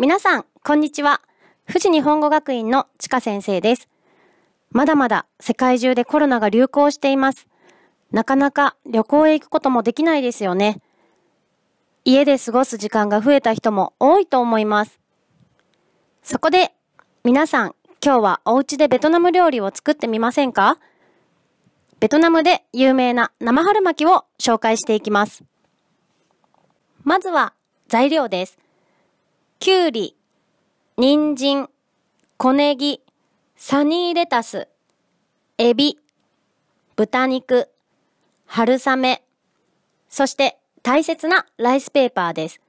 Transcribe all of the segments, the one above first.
皆さん、こんにちは。富士日本語学院のちか先生です。まだまだ世界中でコロナが流行しています。なかなか旅行へ行くこともできないですよね。家で過ごす時間が増えた人も多いと思います。そこで、皆さん、今日はお家でベトナム料理を作ってみませんかベトナムで有名な生春巻きを紹介していきます。まずは材料です。きゅうり、人参、小ネギ、サニーレタス、エビ、豚肉、春雨、そして大切なライスペーパーです。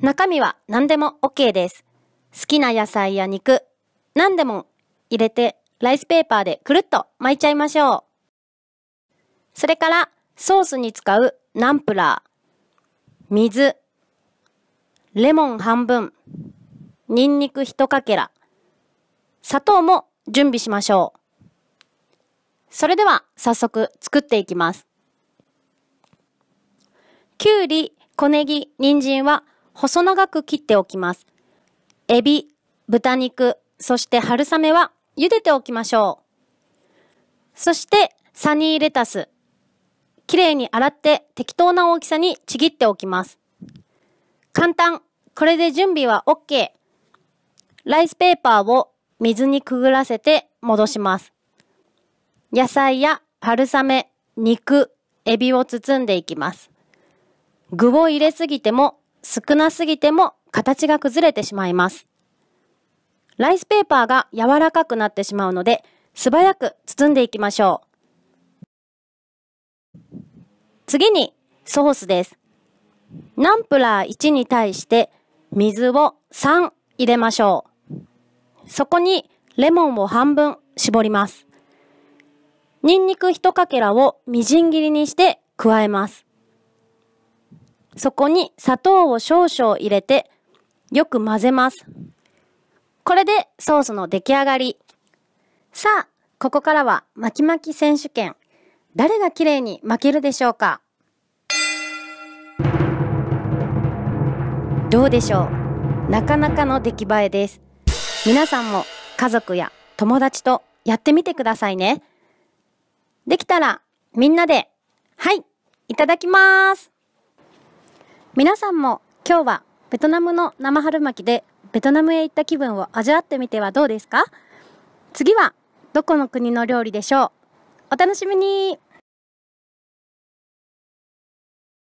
中身は何でも OK です。好きな野菜や肉、何でも入れてライスペーパーでくるっと巻いちゃいましょう。それからソースに使うナンプラー、水、レモン半分、ニンニク一かけら、砂糖も準備しましょう。それでは早速作っていきます。きゅうり、小ネギ、人参は細長く切っておきます。エビ、豚肉、そして春雨は茹でておきましょう。そしてサニーレタス。きれいに洗って適当な大きさにちぎっておきます。簡単。これで準備は OK。ライスペーパーを水にくぐらせて戻します。野菜や春雨、肉、エビを包んでいきます。具を入れすぎても少なすぎても形が崩れてしまいます。ライスペーパーが柔らかくなってしまうので素早く包んでいきましょう。次にソースです。ナンプラー1に対して水を3入れましょう。そこにレモンを半分絞ります。ニンニク1かけらをみじん切りにして加えます。そこに砂糖を少々入れてよく混ぜます。これでソースの出来上がり。さあ、ここからは巻き巻き選手権。誰が綺麗に巻けるでしょうかどうでしょうなかなかの出来栄えです皆さんも家族や友達とやってみてくださいねできたらみんなではいいただきます皆さんも今日はベトナムの生春巻きでベトナムへ行った気分を味わってみてはどうですか次はどこの国の料理でしょうお楽しみに